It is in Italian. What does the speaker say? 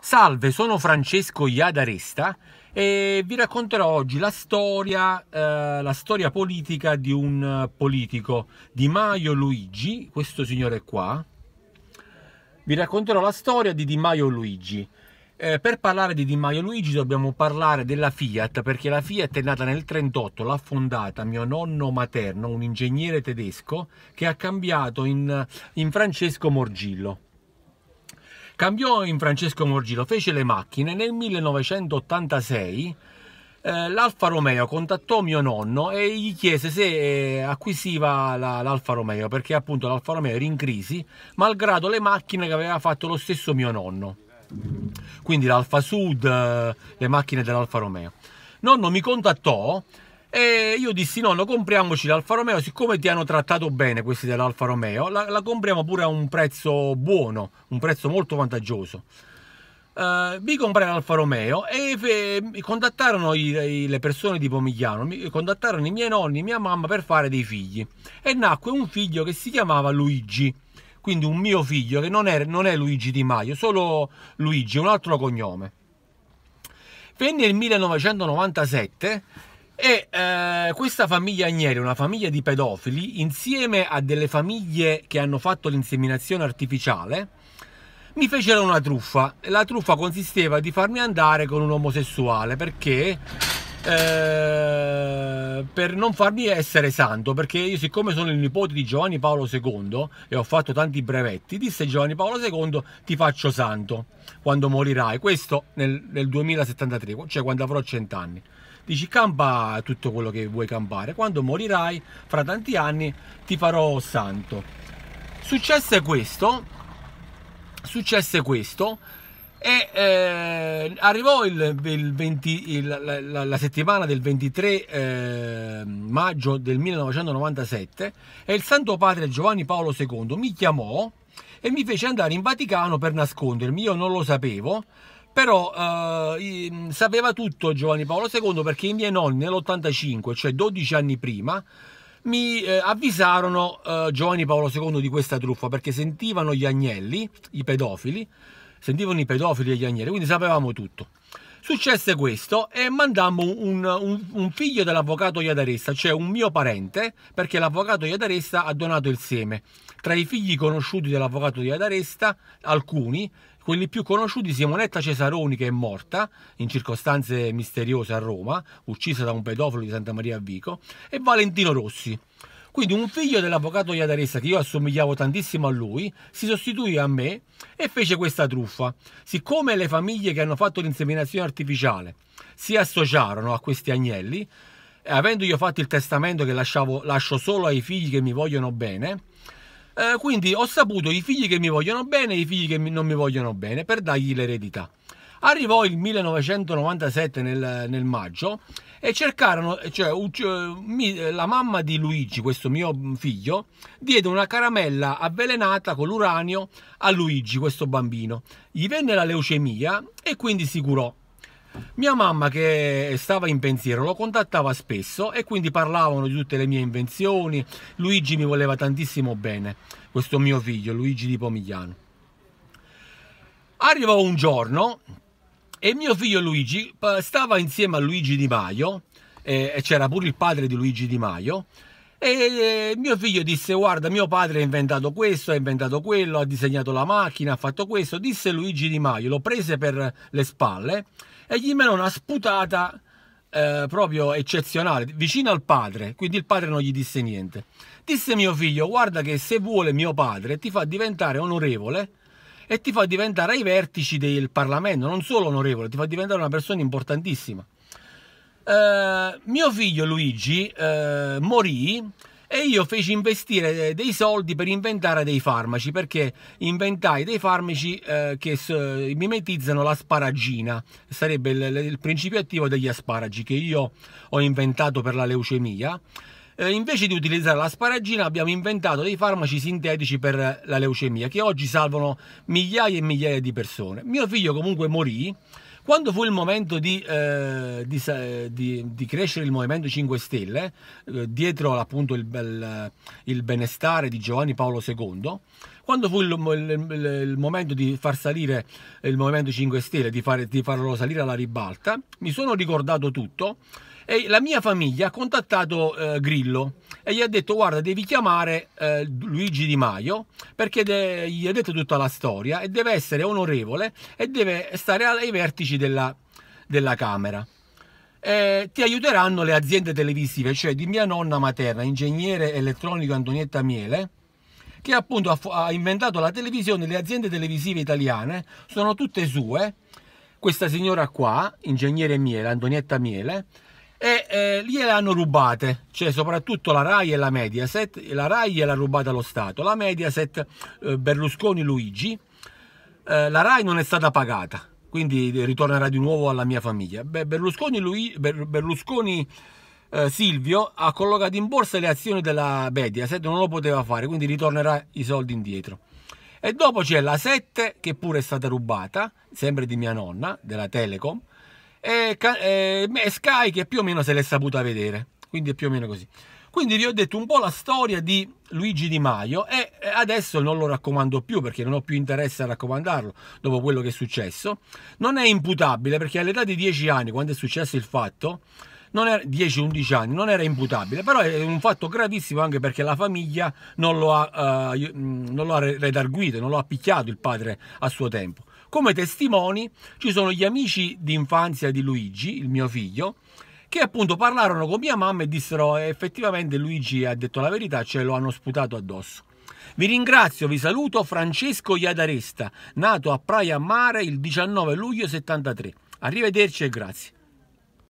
Salve, sono Francesco Iadaresta e vi racconterò oggi la storia, eh, la storia politica di un politico, Di Maio Luigi, questo signore qua. Vi racconterò la storia di Di Maio Luigi. Eh, per parlare di Di Maio Luigi dobbiamo parlare della Fiat perché la Fiat è nata nel 1938, l'ha fondata mio nonno materno, un ingegnere tedesco che ha cambiato in, in Francesco Morgillo Cambiò in Francesco Morgillo, fece le macchine nel 1986 eh, l'Alfa Romeo contattò mio nonno e gli chiese se eh, acquisiva l'Alfa Romeo perché appunto l'Alfa Romeo era in crisi malgrado le macchine che aveva fatto lo stesso mio nonno quindi l'Alfa Sud eh, le macchine dell'Alfa Romeo nonno mi contattò e io dissi: nonno, compriamoci l'Alfa Romeo. Siccome ti hanno trattato bene questi dell'Alfa Romeo, la, la compriamo pure a un prezzo buono, un prezzo molto vantaggioso. Uh, eh, vi comprai l'Alfa Romeo e fe- contattarono i, i, le persone di Pomigliano, mi, contattarono i miei nonni, mia mamma per fare dei figli. E nacque un figlio che si chiamava Luigi, quindi un mio figlio che non è, non è Luigi Di Maio, solo Luigi, un altro cognome. Venne il 1997 e eh, questa famiglia Agnelli, una famiglia di pedofili, insieme a delle famiglie che hanno fatto l'inseminazione artificiale, mi fecero una truffa. La truffa consisteva di farmi andare con un omosessuale perché eh, per non farmi essere santo, perché io siccome sono il nipote di Giovanni Paolo II e ho fatto tanti brevetti, disse Giovanni Paolo II ti faccio santo quando morirai, questo nel, nel 2073, cioè quando avrò 100 anni dici campa tutto quello che vuoi campare, quando morirai fra tanti anni ti farò santo. Successe questo, successe questo e eh, arrivò il, il 20, il, la, la, settimana del 23 eh, maggio del 1997 e il Santo Padre Giovanni Paolo II mi chiamò e mi fece andare in Vaticano per nascondermi, io non lo sapevo però eh, mm, sapeva tutto Giovanni Paolo II perché i miei nonni nell'85, cioè 12 anni prima, mi eh, avvisarono eh, Giovanni Paolo II di questa truffa perché sentivano gli agnelli, i pedofili, sentivano i pedofili e gli agnelli, quindi sapevamo tutto. Successe questo e mandammo un, un, un figlio dell'avvocato Iadaressa, cioè un mio parente, perché l'avvocato Iadaressa ha donato il seme. Tra i figli conosciuti dell'avvocato Iadaressa, alcuni, quelli più conosciuti Simonetta Cesaroni che è morta in circostanze misteriose a Roma, uccisa da un pedofilo di Santa Maria a Vico, e Valentino Rossi. Quindi un figlio dell'avvocato Iadaressa, che io assomigliavo tantissimo a lui, si sostituì a me e fece questa truffa. Siccome le famiglie che hanno fatto l'inseminazione artificiale si associarono a questi agnelli, avendo io fatto il testamento che lasciavo, lascio solo ai figli che mi vogliono bene, eh, quindi ho saputo i figli che mi vogliono bene e i figli che mi, non mi vogliono bene per dargli l'eredità. Arrivò il 1997 nel, nel maggio e cercarono, cioè, cioè la mamma di Luigi, questo mio figlio, diede una caramella avvelenata con l'uranio a Luigi, questo bambino. Gli venne la leucemia e quindi si curò. Mia mamma che stava in pensiero lo contattava spesso e quindi parlavano di tutte le mie invenzioni. Luigi mi voleva tantissimo bene, questo mio figlio, Luigi di Pomigliano. Arrivò un giorno e mio figlio Luigi stava insieme a Luigi Di Maio e c'era pure il padre di Luigi Di Maio e mio figlio disse guarda mio padre ha inventato questo, ha inventato quello, ha disegnato la macchina, ha fatto questo, disse Luigi Di Maio, lo prese per le spalle e gli menò una sputata eh, proprio eccezionale, vicino al padre, quindi il padre non gli disse niente. Disse mio figlio, guarda che se vuole mio padre ti fa diventare onorevole e ti fa diventare ai vertici del Parlamento, non solo onorevole, ti fa diventare una persona importantissima. Eh, mio figlio Luigi eh, morì e io feci investire eh, dei soldi per inventare dei farmaci perché inventai dei farmaci eh, che eh, mimetizzano l'asparagina sarebbe il, il, principio attivo degli asparagi che io ho inventato per la leucemia eh, invece di utilizzare l'asparagina abbiamo inventato dei farmaci sintetici per la leucemia che oggi salvano migliaia e migliaia di persone mio figlio comunque morì quando fu il momento di, eh, di, di, di crescere il Movimento 5 Stelle, eh, dietro appunto il, il, il, benestare di Giovanni Paolo II, quando fu il, il, momento di far salire il Movimento 5 Stelle, di, fare, di farlo salire alla ribalta, mi sono ricordato tutto e la mia famiglia ha contattato eh, Grillo e gli ha detto guarda devi chiamare eh, Luigi Di Maio perché de- gli ha detto tutta la storia e deve essere onorevole e deve stare ai vertici della, della Camera. Eh, ti aiuteranno le aziende televisive, cioè di mia nonna materna, ingegnere elettronico Antonietta Miele, che appunto ha, ha, inventato la televisione, le aziende televisive italiane sono tutte sue. Questa signora qua, ingegnere Miele, Antonietta Miele, e eh, gliele hanno rubate, cioè soprattutto la RAI e la Mediaset, la RAI gliela ha rubata lo Stato, la Mediaset eh, Berlusconi Luigi, eh, la RAI non è stata pagata, quindi eh, ritornerà di nuovo alla mia famiglia. Beh, Berlusconi, lui, Ber, Berlusconi eh, Silvio ha collocato in borsa le azioni della Mediaset, non lo poteva fare, quindi ritornerà i soldi indietro. E dopo c'è la 7 che pure è stata rubata, sempre di mia nonna, della Telecom, e, e, e Sky che più o meno se l'è saputa vedere, quindi è più o meno così. Quindi vi ho detto un po' la storia di Luigi Di Maio e adesso non lo raccomando più perché non ho più interesse a raccomandarlo dopo quello che è successo. Non è imputabile perché all'età di 10 anni, quando è successo il fatto, 10-11 anni, non era imputabile, però è un fatto gravissimo anche perché la famiglia non lo ha, uh, non lo ha redarguito, non lo ha picchiato il padre a suo tempo. Come testimoni ci sono gli amici d'infanzia di Luigi, il mio figlio, che appunto parlarono con mia mamma e dissero eh, effettivamente Luigi ha detto la verità, cioè lo hanno sputato addosso. Vi ringrazio, vi saluto Francesco Iadaresta, nato a Praia Mare il 19 luglio 73. Arrivederci e grazie.